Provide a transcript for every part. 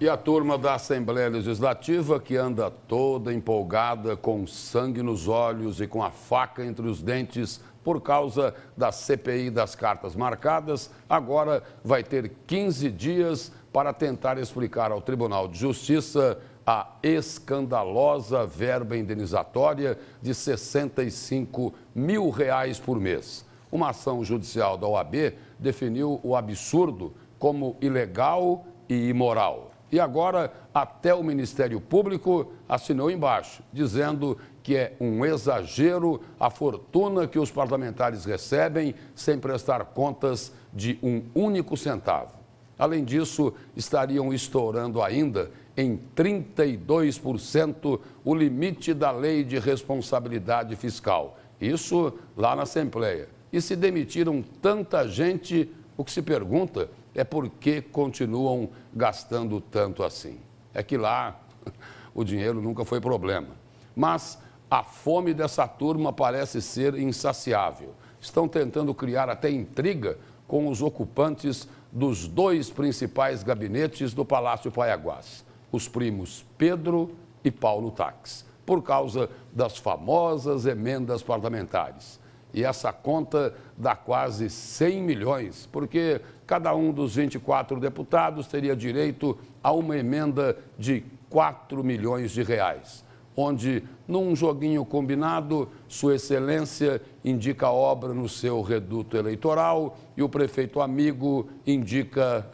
E a turma da Assembleia Legislativa, que anda toda empolgada, com sangue nos olhos e com a faca entre os dentes por causa da CPI das cartas marcadas, agora vai ter 15 dias para tentar explicar ao Tribunal de Justiça a escandalosa verba indenizatória de 65 mil reais por mês. Uma ação judicial da OAB definiu o absurdo como ilegal e imoral. E agora, até o Ministério Público assinou embaixo, dizendo que é um exagero a fortuna que os parlamentares recebem sem prestar contas de um único centavo. Além disso, estariam estourando ainda em 32% o limite da lei de responsabilidade fiscal. Isso lá na Assembleia. E se demitiram tanta gente, o que se pergunta é porque continuam gastando tanto assim. É que lá o dinheiro nunca foi problema. Mas a fome dessa turma parece ser insaciável. Estão tentando criar até intriga com os ocupantes dos dois principais gabinetes do Palácio Paiaguás, os primos Pedro e Paulo Tax, por causa das famosas emendas parlamentares. E essa conta dá quase 100 milhões, porque cada um dos 24 deputados teria direito a uma emenda de 4 milhões de reais, onde, num joguinho combinado, Sua Excelência indica a obra no seu reduto eleitoral e o prefeito amigo indica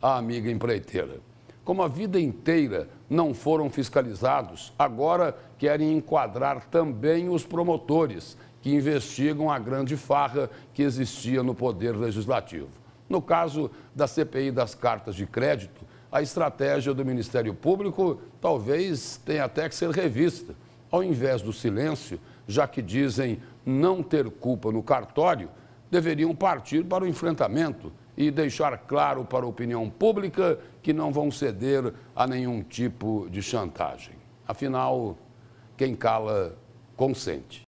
a amiga empreiteira. Como a vida inteira não foram fiscalizados, agora querem enquadrar também os promotores que investigam a grande farra que existia no Poder Legislativo. No caso da CPI das cartas de crédito, a estratégia do Ministério Público talvez tenha até que ser revista. Ao invés do silêncio, já que dizem não ter culpa no cartório, deveriam partir para o enfrentamento e deixar claro para a opinião pública que não vão ceder a nenhum tipo de chantagem. Afinal, quem cala, consente.